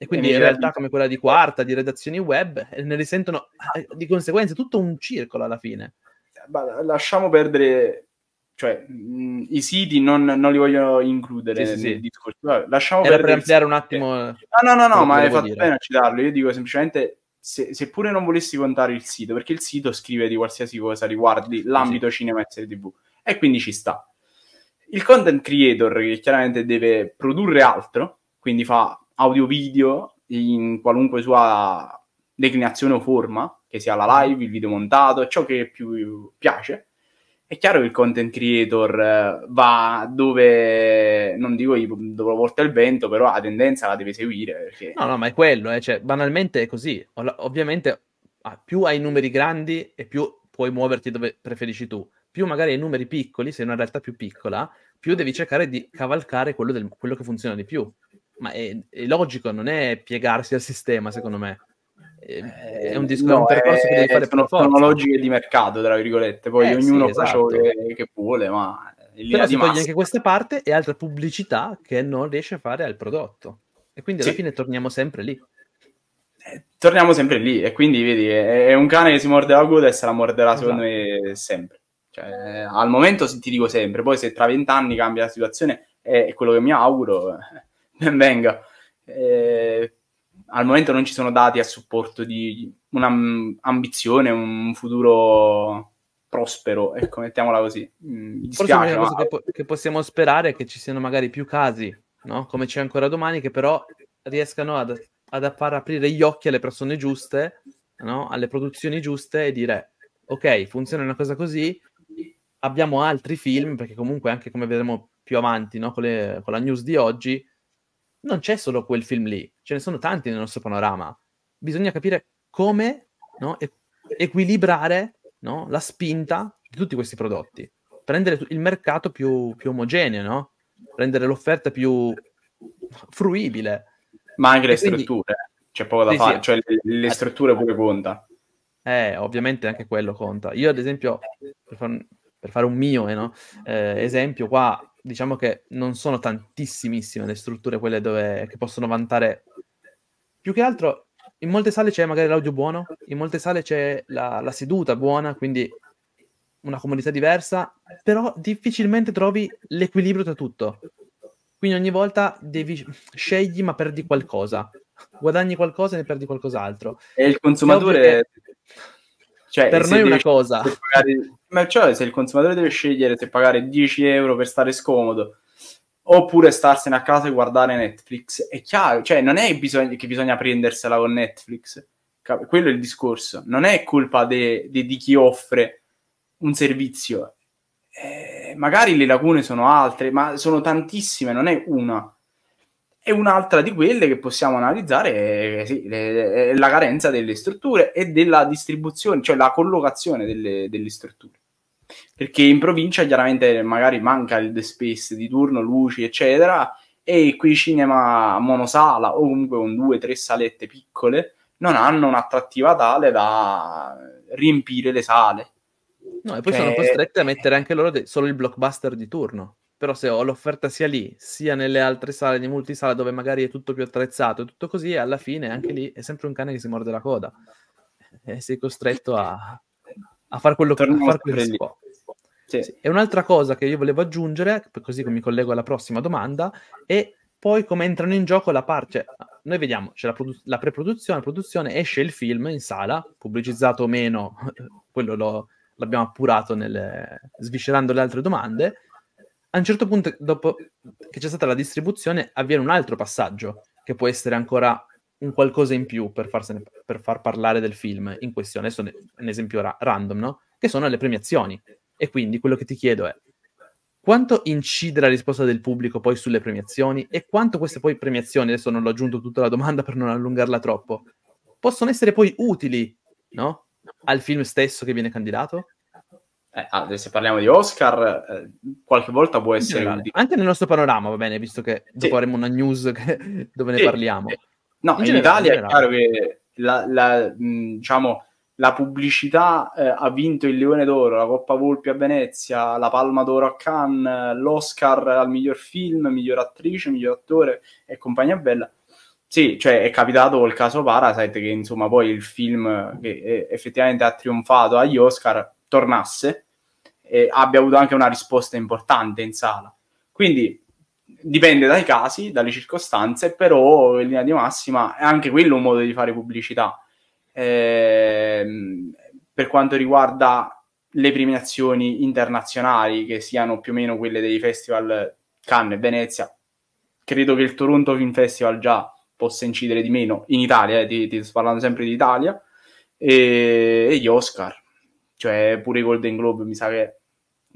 E quindi e in realtà come quella di quarta, di redazioni web, ne risentono eh. ah, di conseguenza tutto un circolo alla fine. Eh, ma lasciamo perdere, cioè mh, mm, i siti non, non, li voglio includere sì, nel sì. discorso. Lasciamo Era perdere per ampliare un attimo. Eh, no, no, no, no ma hai fatto dire. bene a citarlo. Io dico semplicemente, se, seppure non volessi contare il sito, perché il sito scrive di qualsiasi cosa riguardi l'ambito sì. cinema e serie tv, e quindi ci sta. Il content creator che chiaramente deve produrre altro, quindi fa audio-video in qualunque sua declinazione o forma, che sia la live, il video montato, ciò che più piace. È chiaro che il content creator eh, va dove, non dico dove porta il vento, però la tendenza la deve seguire. Perché... No, no, ma è quello, eh, cioè, banalmente è così. Ovviamente ah, più hai numeri grandi e più puoi muoverti dove preferisci tu. Più magari hai numeri piccoli, sei una realtà più piccola, più devi cercare di cavalcare quello, del, quello che funziona di più ma è, eh, è logico, non è piegarsi al sistema, secondo me. È, è un eh, discorso no, che devi fare sono, per sono logiche di mercato, tra virgolette, poi eh, ognuno sì, fa ciò esatto. che, che vuole, ma però si toglie anche questa parte e altra pubblicità che non riesce a fare al prodotto. E quindi alla sì. fine torniamo sempre lì. Eh, torniamo sempre lì e quindi vedi, è, un cane che si morde la coda e se la morderà esatto. secondo me sempre. Cioè, al momento ti dico sempre, poi se tra vent'anni cambia la situazione è, quello che mi auguro, ben venga. Eh, al momento non ci sono dati a supporto di un'ambizione, un futuro prospero, ecco, mettiamola così. Mm, mi dispiace, Forse una cosa ma... che, po- che, possiamo sperare è che ci siano magari più casi, no? come c'è ancora domani, che però riescano ad, ad far aprire gli occhi alle persone giuste, no? alle produzioni giuste e dire ok, funziona una cosa così, abbiamo altri film, perché comunque anche come vedremo più avanti no? con, le, con la news di oggi, non c'è solo quel film lì, ce ne sono tanti nel nostro panorama. Bisogna capire come no, e- equilibrare no, la spinta di tutti questi prodotti, rendere il mercato più, più omogeneo, no? rendere l'offerta più fruibile. Ma anche e le quindi... strutture, c'è poco da sì, fare, sì. cioè le, le eh. strutture pure conta. Eh, ovviamente anche quello conta. Io ad esempio, per, far, per fare un mio eh, no? eh, esempio qua, diciamo che non sono tantissime le strutture quelle dove, che possono vantare più che altro in molte sale c'è magari l'audio buono, in molte sale c'è la, la seduta buona, quindi una comodità diversa, però difficilmente trovi l'equilibrio tra tutto. Quindi ogni volta devi scegli ma perdi qualcosa. Guadagni qualcosa e ne perdi qualcos'altro. E il consumatore... Cioè, per noi è una cosa. Pagare, ma cioè, se il consumatore deve scegliere se pagare 10 euro per stare scomodo oppure starsene a casa e guardare Netflix, è chiaro, cioè non è bisog- che bisogna prendersela con Netflix, Cap- quello è il discorso, non è colpa de- de- di chi offre un servizio, eh, magari le lacune sono altre, ma sono tantissime, non è una. E un'altra di quelle che possiamo analizzare è, eh, sì, è, eh, la carenza delle strutture e della distribuzione, cioè la collocazione delle, delle strutture. Perché in provincia chiaramente magari manca il the space di turno, luci, eccetera, e qui cinema monosala o comunque con due o tre salette piccole non hanno un'attrattiva tale da riempire le sale. No, e poi che... sono cioè costretti a mettere anche loro de- solo il blockbuster di turno però se ho l'offerta sia lì, sia nelle altre sale di multisala dove magari è tutto più attrezzato e tutto così, alla fine anche lì è sempre un cane che si morde la coda e sei costretto a, a fare quello, Torniamo a far quello che si può. Sì. Sì. E un'altra cosa che io volevo aggiungere, così mi collego alla prossima domanda, è poi come entrano in gioco la parte, cioè, noi vediamo, c'è la, produ- la pre-produzione, la produzione, esce il film in sala, pubblicizzato o meno, quello lo, l'abbiamo appurato nel, sviscerando le altre domande, a un certo punto, dopo che c'è stata la distribuzione, avviene un altro passaggio che può essere ancora un qualcosa in più per, farsene, per far parlare del film in questione. Adesso è un esempio ra- random, no? Che sono le premiazioni. E quindi quello che ti chiedo è quanto incide la risposta del pubblico poi sulle premiazioni e quanto queste poi premiazioni, adesso non l'ho aggiunto tutta la domanda per non allungarla troppo, possono essere poi utili, no? Al film stesso che viene candidato? eh, ah, se parliamo di Oscar, eh, qualche volta può essere... Generale, anche nel nostro panorama, va bene, visto che sì. dopo avremo una news che, dove ne sì. parliamo. No, in, in generale, Italia in è chiaro che la, la, mh, diciamo, la pubblicità eh, ha vinto il Leone d'Oro, la Coppa Volpi a Venezia, la Palma d'Oro a Cannes, l'Oscar al miglior film, miglior attrice, miglior attore e compagnia bella. Sì, cioè è capitato col caso Parasite che insomma poi il film che eh, effettivamente ha trionfato agli Oscar tornasse eh, abbia avuto anche una risposta importante in sala. Quindi dipende dai casi, dalle circostanze, però in linea di massima è anche quello un modo di fare pubblicità. Eh, per quanto riguarda le premiazioni internazionali, che siano più o meno quelle dei festival Cannes e Venezia, credo che il Toronto Film Festival già possa incidere di meno in Italia, eh, ti, ti, sto parlando sempre di Italia, e, e gli Oscar, cioè pure i Golden Globe mi sa che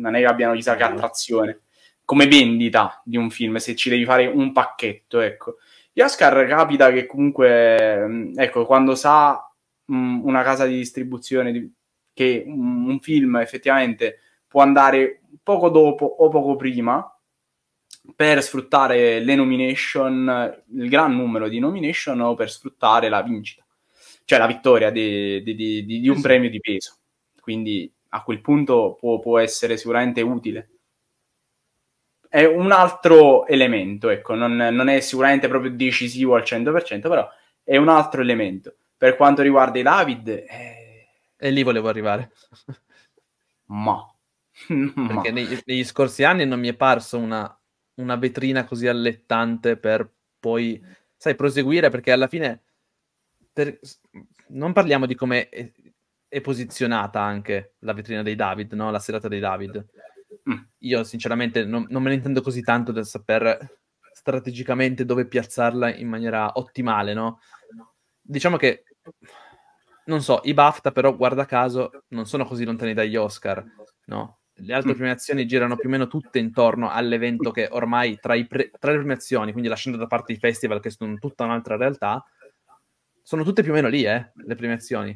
non è che abbiano chissà che attrazione. Come vendita di un film, se ci devi fare un pacchetto, ecco. Gli Oscar capita che comunque, mm, ecco, quando sa mh, mm, una casa di distribuzione di, che un, un film effettivamente può andare poco dopo o poco prima, per sfruttare le nomination, il gran numero di nomination o per sfruttare la vincita, cioè la vittoria di, di, di, un premio di peso. Quindi a quel punto può, può essere sicuramente utile. È un altro elemento, ecco, non, non è sicuramente proprio decisivo al 100%, però è un altro elemento. Per quanto riguarda i David... Eh... E lì volevo arrivare. Ma... Perché negli, negli, scorsi anni non mi è parso una, una vetrina così allettante per poi, sai, proseguire, perché alla fine... Per... Non parliamo di come eh, è posizionata anche la vetrina dei David, no? la serata dei David. Mm. Io sinceramente non, non, me ne intendo così tanto da sapere strategicamente dove piazzarla in maniera ottimale, no? Diciamo che, non so, i BAFTA però, guarda caso, non sono così lontani dagli Oscar, no? Le altre mm. premiazioni girano più o meno tutte intorno all'evento che ormai tra, pre- tra le premiazioni, quindi lasciando da parte i festival che sono tutta un'altra realtà, sono tutte più o meno lì, eh, le premiazioni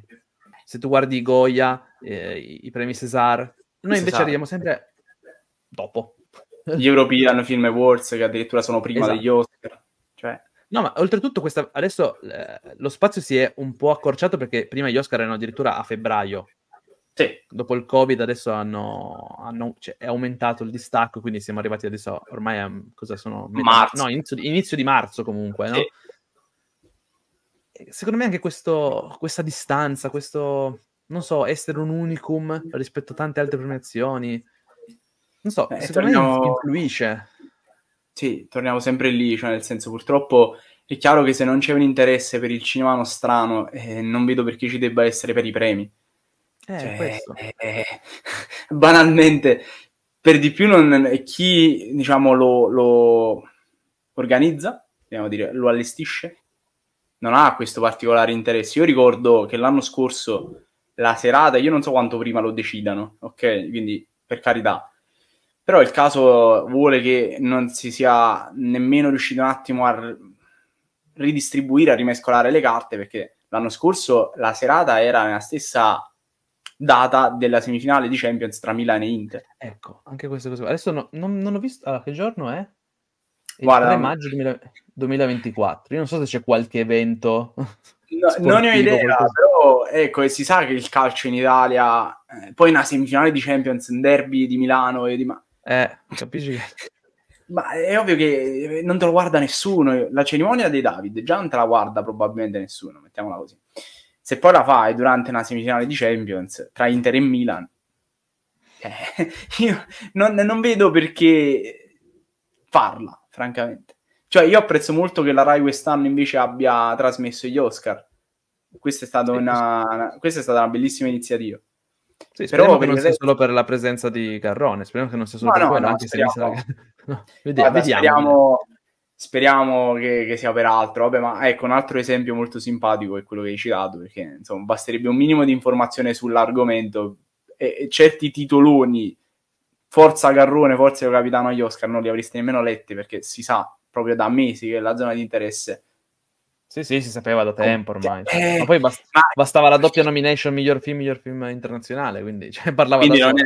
se tu guardi Goya, eh, esatto. i premi César, noi invece César. arriviamo sempre dopo. Gli European Film Awards che addirittura sono prima esatto. degli Oscar. Cioè... No, ma oltretutto questa, adesso eh, lo spazio si è un po' accorciato perché prima gli Oscar erano addirittura a febbraio. Sì. Dopo il Covid adesso hanno, hanno cioè, è aumentato il distacco, quindi siamo arrivati adesso, ormai a, cosa sono? marzo. No, inizio, inizio, di marzo comunque, no? Sì. Eh, secondo me anche questo, questa distanza, questo, non so, essere un unicum rispetto a tante altre premiazioni, non so, eh, secondo torniamo... me influisce. Sì, torniamo sempre lì, cioè nel senso purtroppo è chiaro che se non c'è un interesse per il cinema nostrano, eh, non vedo perché ci debba essere per i premi. Eh, cioè, questo. Eh, eh banalmente, per di più non, eh, chi diciamo, lo, lo organizza, dire, lo allestisce, non ha questo particolare interesse. Io ricordo che l'anno scorso la serata, io non so quanto prima lo decidano, ok? Quindi per carità. Però il caso vuole che non si sia nemmeno riuscito un attimo a ridistribuire, a rimescolare le carte, perché l'anno scorso la serata era nella stessa data della semifinale di Champions tra Milano e Inter. Ecco, anche queste cose. Adesso no, non, non, ho visto... Allora, che giorno è? Guarda, il 3 maggio 2024. Io non so se c'è qualche evento. No, non ne ho idea, però ecco, e si sa che il calcio in Italia, eh, poi una semifinale di Champions, un derby di Milano e di... Ma... Eh, capisci Ma è ovvio che eh, non te lo guarda nessuno. La cerimonia dei David già non te la guarda probabilmente nessuno, mettiamola così. Se poi la fai durante una semifinale di Champions tra Inter e Milan, eh, io non, non, vedo perché farla francamente. Cioè, io apprezzo molto che la Rai quest'anno invece abbia trasmesso gli Oscar. Questa è stata, sì, una, sì. Questa è stata una bellissima iniziativa. Sì, Però per non sia solo per la presenza di Garrone, speriamo che non sia solo no, per no, quello, no, anche speriamo. se sarà... no, vediamo, Guarda, vediamo. Speriamo, speriamo che, che, sia per altro. Vabbè, ma ecco, un altro esempio molto simpatico è quello che hai citato, perché insomma, basterebbe un minimo di informazione sull'argomento e, e certi titoloni forza Garrone, forza io capitano agli Oscar, non li avreste nemmeno letti perché si sa proprio da mesi che la zona di interesse. Sì, sì, si sapeva da tempo ormai. Eh, ma poi bast- ma... bastava la doppia nomination miglior film, miglior film internazionale, quindi cioè, parlava quindi da non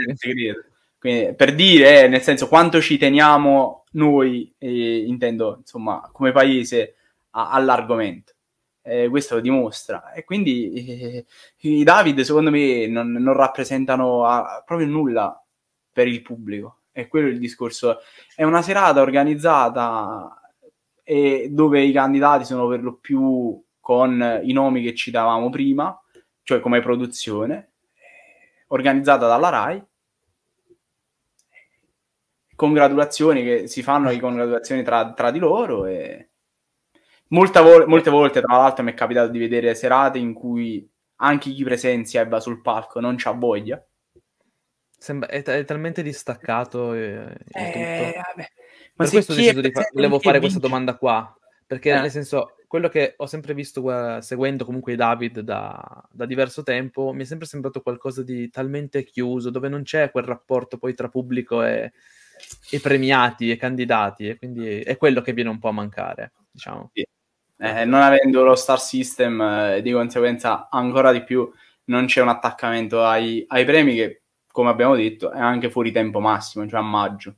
Quindi, per dire, eh, nel senso, quanto ci teniamo noi, eh, intendo, insomma, come paese, a- all'argomento. Eh, questo lo dimostra. E quindi eh, i David, secondo me, non, non rappresentano a- ah, proprio nulla per il pubblico. E quello è il discorso. È una serata organizzata e dove i candidati sono per lo più con i nomi che citavamo prima, cioè come produzione, organizzata dalla RAI, congratulazioni che si fanno le congratulazioni tra, tra, di loro e vo- molte volte tra l'altro mi è capitato di vedere serate in cui anche chi presenzia e va sul palco non c'ha voglia Sembra, è, è, talmente distaccato. Ehm, e, eh, Ma per questo ho deciso di fa- volevo fare vince. questa domanda qua. Perché, eh. nel senso, quello che ho sempre visto uh, seguendo comunque David da, da, diverso tempo, mi è sempre sembrato qualcosa di talmente chiuso, dove non c'è quel rapporto poi tra pubblico e, e premiati e candidati. E quindi è quello che viene un po' a mancare, diciamo. Sì. Eh, non avendo lo star system, eh, di conseguenza ancora di più non c'è un attaccamento ai, ai premi che come abbiamo detto, è anche fuori tempo massimo, cioè a maggio.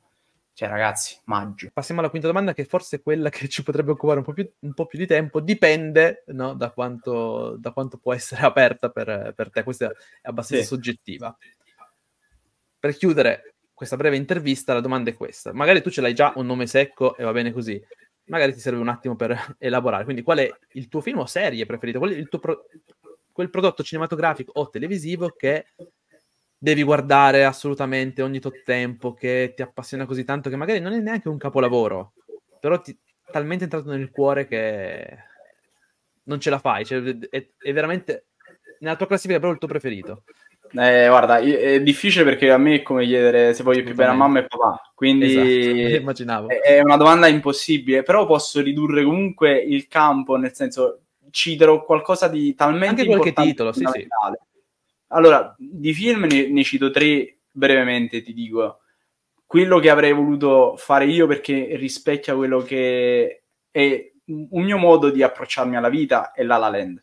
Cioè, ragazzi, maggio. Passiamo alla quinta domanda, che forse è quella che ci potrebbe occupare un po' più, un po più di tempo. Dipende no, da, quanto, da, quanto, può essere aperta per, per te. Questa è abbastanza sì. soggettiva. Per chiudere questa breve intervista, la domanda è questa. Magari tu ce l'hai già un nome secco e va bene così. Magari ti serve un attimo per elaborare. Quindi, qual è il tuo film o serie preferito? Qual è il tuo pro- quel prodotto cinematografico o televisivo che devi guardare assolutamente ogni tot tempo, che ti appassiona così tanto, che magari non è neanche un capolavoro, però ti è talmente entrato nel cuore che non ce la fai. Cioè, è, è veramente nella tua classifica è proprio il tuo preferito. Eh, guarda, è difficile perché a me è come chiedere se voglio più bene a mamma e papà, quindi esatto, è una domanda impossibile, però posso ridurre comunque il campo, nel senso citerò qualcosa di talmente Anche qualche titolo, sì, sì. Allora, di film ne, ne cito tre brevemente, ti dico. Quello che avrei voluto fare io perché rispecchia quello che è un mio modo di approcciarmi alla vita è La La Land.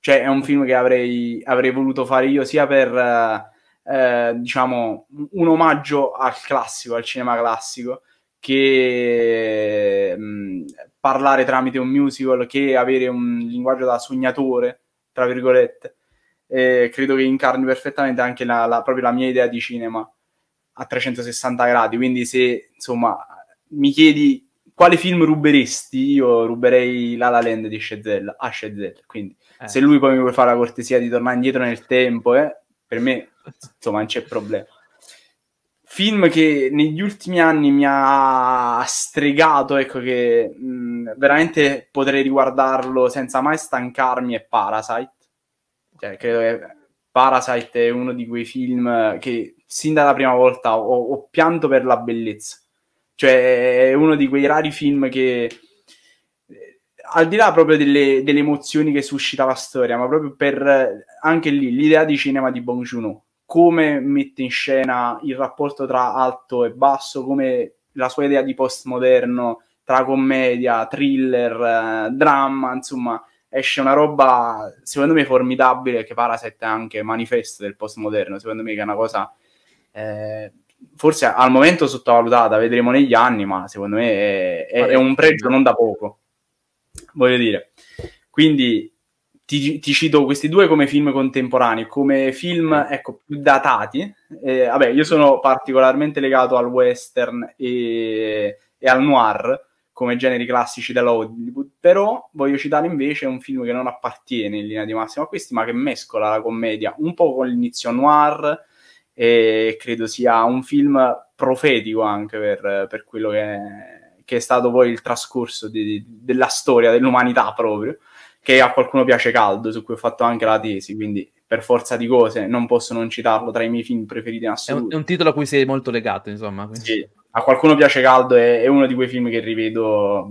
Cioè è un film che avrei, avrei voluto fare io sia per, eh, eh diciamo, un omaggio al classico, al cinema classico, che mh, mm, parlare tramite un musical, che avere un linguaggio da sognatore, tra virgolette eh, credo che incarni perfettamente anche la, la, proprio la mia idea di cinema a 360 gradi. Quindi, se insomma mi chiedi quale film ruberesti, io ruberei La La Land di Scezella, a Scezella. Quindi, eh. se lui poi mi vuole fare la cortesia di tornare indietro nel tempo, eh, per me insomma non c'è problema. Film che negli ultimi anni mi ha stregato, ecco che mh, veramente potrei riguardarlo senza mai stancarmi, è Parasite cioè, credo che Parasite è uno di quei film che sin dalla prima volta ho, ho pianto per la bellezza. Cioè, è uno di quei rari film che eh, al di là proprio delle, delle, emozioni che suscita la storia, ma proprio per eh, anche lì l'idea di cinema di Bong Joon-ho, come mette in scena il rapporto tra alto e basso, come la sua idea di postmoderno tra commedia, thriller, eh, dramma, insomma, esce una roba, secondo me, formidabile che è anche manifesto del postmoderno, secondo me che è una cosa... Eh, forse al momento sottovalutata, vedremo negli anni, ma secondo me è, è, è un pregio non da poco. Voglio dire, quindi ti, ti, cito questi due come film contemporanei, come film ecco, più datati. Eh, vabbè, io sono particolarmente legato al western e, e al noir, come generi classici dell'Hollywood, però voglio citare invece un film che non appartiene in linea di massima a questi, ma che mescola la commedia un po' con l'inizio noir e credo sia un film profetico anche per, per quello che è, che è, stato poi il trascorso di, della storia dell'umanità proprio, che a qualcuno piace caldo, su cui ho fatto anche la tesi, quindi per forza di cose non posso non citarlo tra i miei film preferiti in assoluto. È un, è un titolo a cui sei molto legato, insomma. Sì a qualcuno piace caldo, è, è uno di quei film che rivedo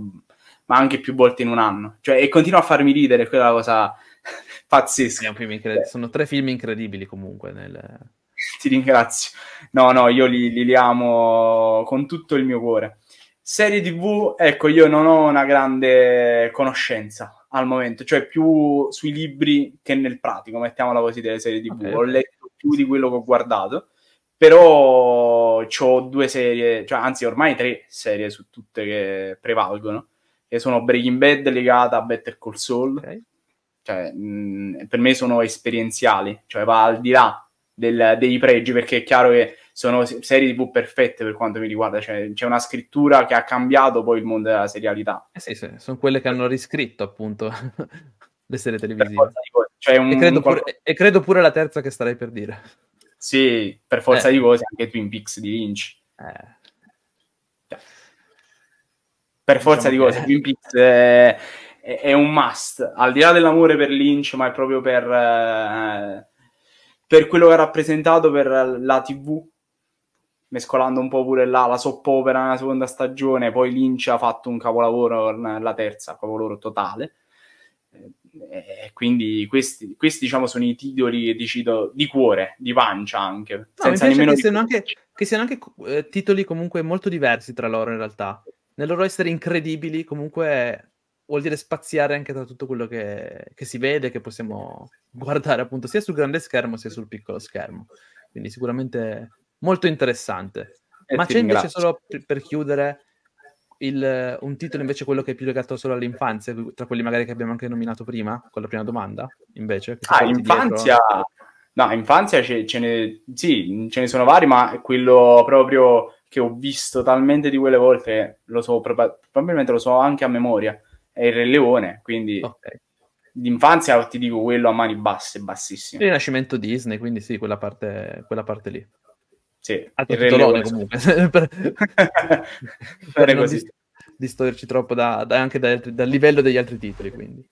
ma anche più volte in un anno. Cioè, e continua a farmi ridere, quella è la cosa pazzesca. Incred- eh. sono tre film incredibili comunque. Nel... Ti ringrazio. No, no, io li, li, li, amo con tutto il mio cuore. Serie TV, ecco, io non ho una grande conoscenza al momento, cioè più sui libri che nel pratico, mettiamola così, delle serie TV. Okay. Ho letto più di quello che ho guardato però ho due serie, cioè, anzi ormai tre serie su tutte che prevalgono, che sono Breaking Bad legata a Better Call Saul, okay. cioè, mh, per me sono esperienziali, cioè va al di là del, dei pregi, perché è chiaro che sono serie tv perfette per quanto mi riguarda, cioè, c'è una scrittura che ha cambiato poi il mondo della serialità. Eh sì, sì sono quelle che hanno riscritto appunto le serie televisive. Cioè, un, e, credo pure, e credo pure la terza che starei per dire. Sì, per forza eh. di cose anche Twin Peaks di Lynch. Eh. Per forza diciamo di cose, che... Twin Peaks è, è, è, un must, al di là dell'amore per Lynch, ma è proprio per, eh, per quello che ha rappresentato per la TV, mescolando un po' pure là la soppopera nella seconda stagione, poi Lynch ha fatto un capolavoro nella terza, capolavoro totale eh, quindi questi, questi, diciamo sono i titoli decido, di cuore, di pancia anche. No, senza nemmeno che, siano anche, che siano anche eh, titoli comunque molto diversi tra loro in realtà. Nel loro essere incredibili comunque vuol dire spaziare anche tra tutto quello che, che si vede, che possiamo guardare appunto sia sul grande schermo sia sul piccolo schermo. Quindi sicuramente molto interessante. E eh, Ma c'è invece solo per chiudere il, eh, un titolo invece quello che è più legato solo all'infanzia, tra quelli magari che abbiamo anche nominato prima, con la prima domanda, invece? Ah, infanzia... Dietro? No, infanzia ce, ce, ne, sì, ce ne sono vari, ma quello proprio che ho visto talmente di quelle volte, lo so, probabilmente lo so anche a memoria, è il Re Leone, quindi... Okay. D'infanzia ti dico quello a mani basse, bassissime. Il Rinascimento Disney, quindi sì, quella parte, quella parte lì. Sì, altro titolone comunque. per, per non dist- distorci troppo da, da, anche dal, dal livello degli altri titoli, quindi.